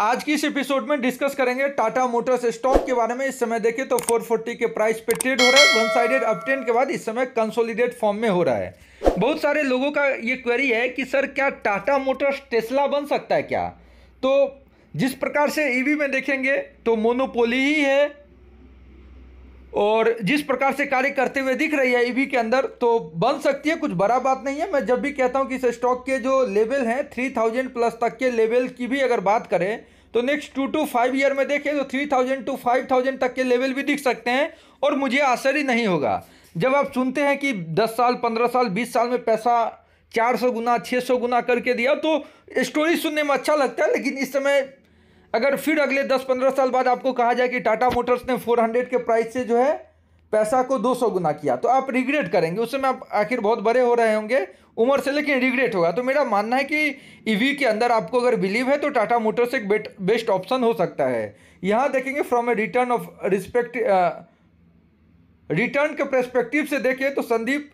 आज की इस एपिसोड में डिस्कस करेंगे टाटा मोटर्स स्टॉक के बारे में इस समय देखें तो 440 के प्राइस पे ट्रेड हो रहा है वन साइडेड अपट्रेंड के बाद इस समय कंसोलिडेट फॉर्म में हो रहा है बहुत सारे लोगों का ये क्वेरी है कि सर क्या टाटा मोटर्स टेस्ला बन सकता है क्या तो जिस प्रकार से ईवी e में देखेंगे तो मोनोपोली ही है और जिस प्रकार से कार्य करते हुए दिख रही है ईवी e के अंदर तो बन सकती है कुछ बड़ा बात नहीं है मैं जब भी कहता हूँ कि इस स्टॉक के जो लेवल हैं थ्री थाउजेंड प्लस तक के लेवल की भी अगर बात करें तो next two to five year में देखें तो three thousand to five thousand तक के लेवल भी दिख सकते हैं और मुझे आश्चर्य नहीं होगा जब आप सुनते हैं कि दस साल पंद्रह साल बीस साल में पैसा चार सौ गुना छः सौ गुना करके दिया तो स्टोरी सुनने में अच्छा लगता है लेकिन इस समय अगर फिर अगले 10-15 साल बाद आपको कहा जाए कि टाटा मोटर्स ने 400 के प्राइस से जो है पैसा को 200 गुना किया तो आप रिग्रेट करेंगे उस समय आप आखिर बहुत बड़े हो रहे होंगे उम्र से लेकिन रिग्रेट होगा तो मेरा मानना है कि ईवी e के अंदर आपको अगर बिलीव है तो टाटा मोटर्स एक बेट बेस्ट ऑप्शन हो सकता है यहाँ देखेंगे from a return of respect return के परस्पेक्टिव से देखें तो संदीप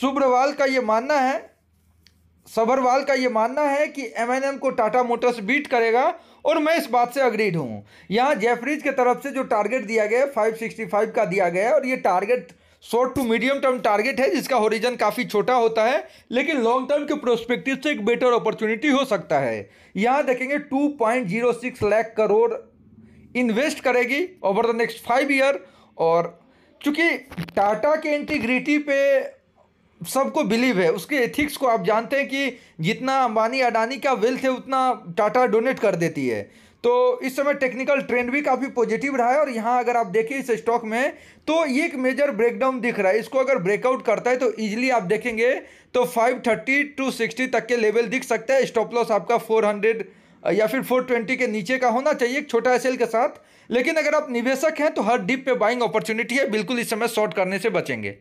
सुब्रवाल का ये मानना है सबरवाल का ये मानना है कि एम को टाटा मोटर्स बीट करेगा और मैं इस बात से अग्रीड हूँ यहाँ जेफरीज के तरफ से जो टारगेट दिया गया है 565 का दिया गया है और ये target short to medium term target है जिसका होरिजन काफ़ी छोटा होता है लेकिन लॉन्ग टर्म के प्रोस्पेक्टिव से एक बेटर अपॉर्चुनिटी हो सकता है यहाँ देखेंगे 2.06 लाख करोड़ इन्वेस्ट करेगी over the next five year और चूंकि टाटा के इंटीग्रिटी पे सबको बिलीव है उसके एथिक्स को आप जानते हैं कि जितना अंबानी अडानी का वेल्थ है उतना टाटा डोनेट कर देती है तो इस समय टेक्निकल ट्रेंड भी काफ़ी पॉजिटिव रहा है और यहाँ अगर आप देखें इस स्टॉक में तो ये एक मेजर ब्रेकडाउन दिख रहा है इसको अगर ब्रेकआउट करता है तो इजीली आप देखेंगे तो 530 टू सिक्सटी तक के लेवल दिख सकता है स्टॉप लॉस आपका 400 या फिर 420 के नीचे का होना चाहिए एक छोटा एस के साथ लेकिन अगर आप निवेशक हैं तो हर डिप पर बाइंग अपॉर्चुनिटी है बिल्कुल इस समय शॉर्ट करने से बचेंगे